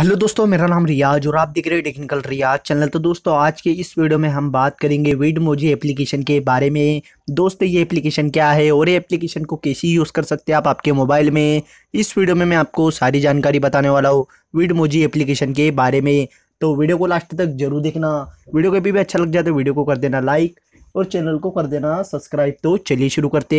hello दोस्तों मेरा नाम रियाज और आप देख रहे हो टेक्निकल रियाज चैनल तो दोस्तों आज के इस वीडियो में हम बात करेंगे मोजी एप्लीकेशन के बारे में दोस्तों ये एप्लीकेशन क्या है और ये एप्लीकेशन को कैसे यूज़ कर सकते हैं आप आपके मोबाइल में इस वीडियो में मैं आपको सारी जानकारी बताने वाला हूँ मोजी एप्लीकेशन के बारे में तो वीडियो को लास्ट तक जरूर देखना वीडियो को भी अच्छा लग जाए तो वीडियो को कर देना लाइक और चैनल को कर देना सब्सक्राइब तो चलिए शुरू करते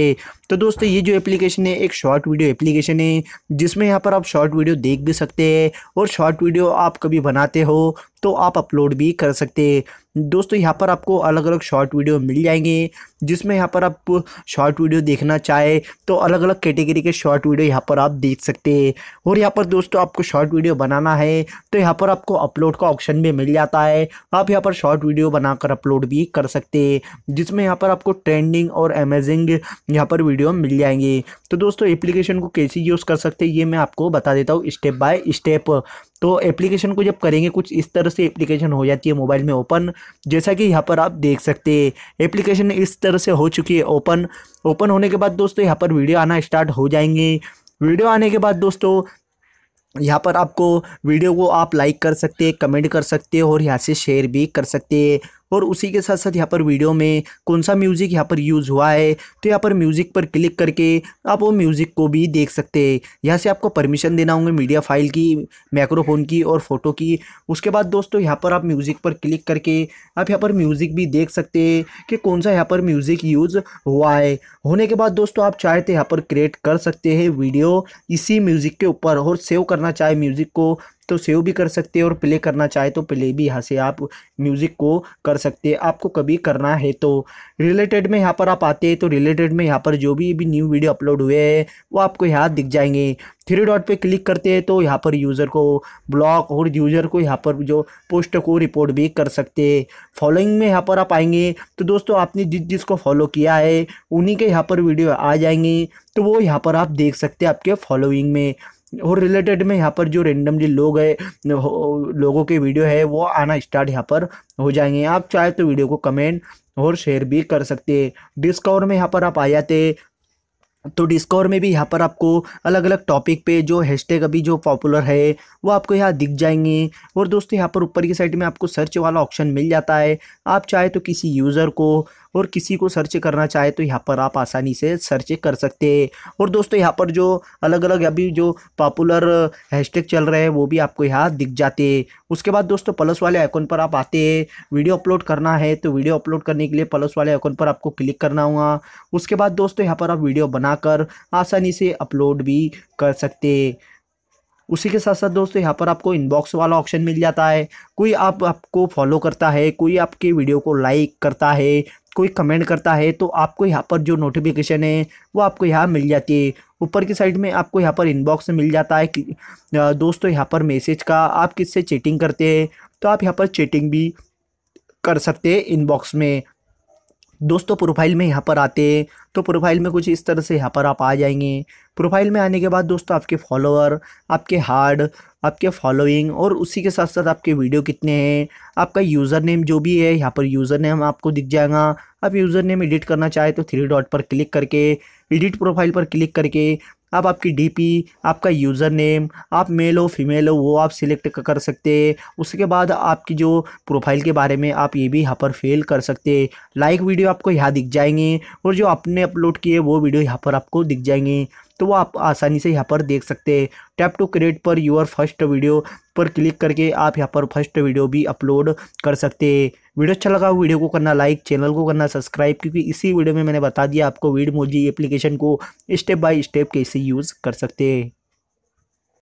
तो दोस्तों ये जो एप्लीकेशन है एक शॉर्ट वीडियो एप्लीकेशन है जिसमें यहाँ पर आप शॉर्ट वीडियो देख भी सकते हैं और शॉर्ट वीडियो आप कभी बनाते हो तो आप अपलोड भी कर सकते हैं दोस्तों यहाँ पर आपको अलग अलग शॉर्ट वीडियो मिल जाएंगे जिसमें यहाँ पर आप शॉर्ट वीडियो देखना चाहे तो अलग अलग कैटेगरी के शॉर्ट वीडियो यहाँ पर आप देख सकते हैं और यहाँ पर दोस्तों आपको शॉर्ट वीडियो बनाना है तो यहाँ पर आपको अपलोड का ऑप्शन भी मिल जाता है आप यहाँ पर शॉर्ट वीडियो बनाकर अपलोड भी कर सकते हैं जिसमें यहाँ पर आपको ट्रेंडिंग और अमेजिंग यहाँ पर वीडियो मिल जाएंगे तो दोस्तों एप्लीकेशन को कैसे यूज़ कर सकते हैं ये मैं आपको बता देता हूँ स्टेप बाय स्टेप तो एप्लीकेशन को जब करेंगे कुछ इस तरह से एप्लीकेशन हो जाती है मोबाइल में ओपन जैसा कि यहाँ पर आप देख सकते हैं एप्लीकेशन इस तरह से हो चुकी है ओपन ओपन होने के बाद दोस्तों यहाँ पर वीडियो आना स्टार्ट हो जाएंगे वीडियो आने के बाद दोस्तों यहाँ पर आपको वीडियो को आप लाइक कर सकते हैं कमेंट कर सकते हैं और यहाँ से शेयर भी कर सकते हैं और उसी के साथ साथ यहाँ पर वीडियो में कौन सा म्यूज़िक यहाँ पर यूज़ हुआ है तो यहाँ पर म्यूज़िक पर क्लिक करके आप वो म्यूज़िक को भी देख सकते हैं यहाँ से आपको परमिशन देना होंगे मीडिया फाइल की माइक्रोफोन की और फ़ोटो की उसके बाद दोस्तों यहाँ पर आप म्यूज़िक पर क्लिक करके आप यहाँ पर म्यूज़िक भी देख सकते हैं कि कौन सा यहाँ पर म्यूज़िक यूज़ हुआ है होने के बाद दोस्तों आप चाहे तो यहाँ पर क्रिएट कर सकते हैं वीडियो इसी म्यूज़िक के ऊपर और सेव करना चाहे म्यूज़िक को तो सेव भी कर सकते हैं और प्ले करना चाहे तो प्ले भी यहाँ से आप म्यूज़िक को कर सकते हैं आपको कभी करना है तो रिलेटेड में यहाँ पर आप आते हैं तो रिलेटेड में यहाँ पर जो भी भी न्यू वीडियो अपलोड हुए हैं वो आपको यहाँ दिख जाएंगे थ्री डॉट पे क्लिक करते हैं तो यहाँ पर यूज़र को ब्लॉक और यूज़र को यहाँ पर जो पोस्ट को रिपोर्ट भी कर सकते हैं फॉलोइंग में यहाँ पर आप आएंगे तो दोस्तों आपने जिस जिस को फॉलो किया है उन्हीं के यहाँ पर वीडियो आ जाएंगे तो वो यहाँ पर आप देख सकते हैं आपके फॉलोइंग में और रिलेटेड में यहाँ पर जो रेंडमली लोग है लोगों के वीडियो है वो आना स्टार्ट यहाँ पर हो जाएंगे आप चाहे तो वीडियो को कमेंट और शेयर भी कर सकते हैं डिस्काउंट में यहाँ पर आप आ जाते तो डिस्कवर में भी यहाँ पर आपको अलग अलग टॉपिक पे जो हैशटैग अभी जो पॉपुलर है वो आपको यहाँ दिख जाएंगे और दोस्तों यहाँ पर ऊपर की साइड में आपको सर्च वाला ऑप्शन मिल जाता है आप चाहे तो किसी यूज़र को और किसी को सर्च करना चाहे तो यहाँ पर आप आसानी से सर्च कर सकते हैं और दोस्तों यहाँ पर जो अलग अलग अभी जो पॉपुलर हैशटैग चल रहे हैं वो भी आपको यहाँ दिख जाते हैं उसके बाद दोस्तों प्लस वाले आइकॉन पर आप आते हैं वीडियो अपलोड करना है तो वीडियो अपलोड करने के लिए प्लस वाले आइकॉन पर आपको क्लिक करना होगा उसके बाद दोस्तों यहाँ पर आप वीडियो बनाकर आसानी से अपलोड भी कर सकते हैं उसी के साथ साथ दोस्तों यहाँ पर आपको इनबॉक्स वाला ऑप्शन मिल जाता है कोई आप आपको फॉलो करता है कोई आपके वीडियो को लाइक करता है कोई कमेंट करता है तो आपको यहाँ पर जो नोटिफिकेशन है वो आपको यहाँ मिल जाती है ऊपर की साइड में आपको यहाँ पर इनबॉक्स मिल जाता है कि दोस्तों यहाँ पर मैसेज का आप किससे चैटिंग करते हैं तो आप यहाँ पर चैटिंग भी कर सकते हैं इनबॉक्स में दोस्तों प्रोफाइल में यहाँ पर आते हैं तो प्रोफाइल में कुछ इस तरह से यहाँ पर आप आ जाएंगे प्रोफाइल में आने के बाद दोस्तों आपके फॉलोअर आपके हार्ड आपके फॉलोइंग और उसी के साथ साथ आपके वीडियो कितने हैं आपका यूज़र नेम जो भी है यहाँ पर यूज़र नेम आपको दिख जाएगा आप यूज़र नेम एडिट करना चाहे तो थ्री डॉट पर क्लिक करके एडिट प्रोफाइल पर क्लिक करके आप आपकी डीपी आपका यूज़र नेम आप मेल हो फीमेल हो वो आप सिलेक्ट कर सकते हैं उसके बाद आपकी जो प्रोफाइल के बारे में आप ये भी यहाँ पर फेल कर सकते हैं लाइक वीडियो आपको यहाँ दिख जाएंगे और जो आपने अपलोड किए वो वीडियो यहाँ पर आपको दिख जाएंगे तो वो आप आसानी से यहाँ पर देख सकते हैं टैप टू क्रिएट पर यूर फर्स्ट वीडियो पर क्लिक करके आप यहाँ पर फर्स्ट वीडियो भी अपलोड कर सकते हैं वीडियो अच्छा लगा वीडियो को करना लाइक चैनल को करना सब्सक्राइब क्योंकि इसी वीडियो में मैंने बता दिया आपको वीड मोजी एप्लीकेशन को स्टेप बाय स्टेप कैसे यूज़ कर सकते हैं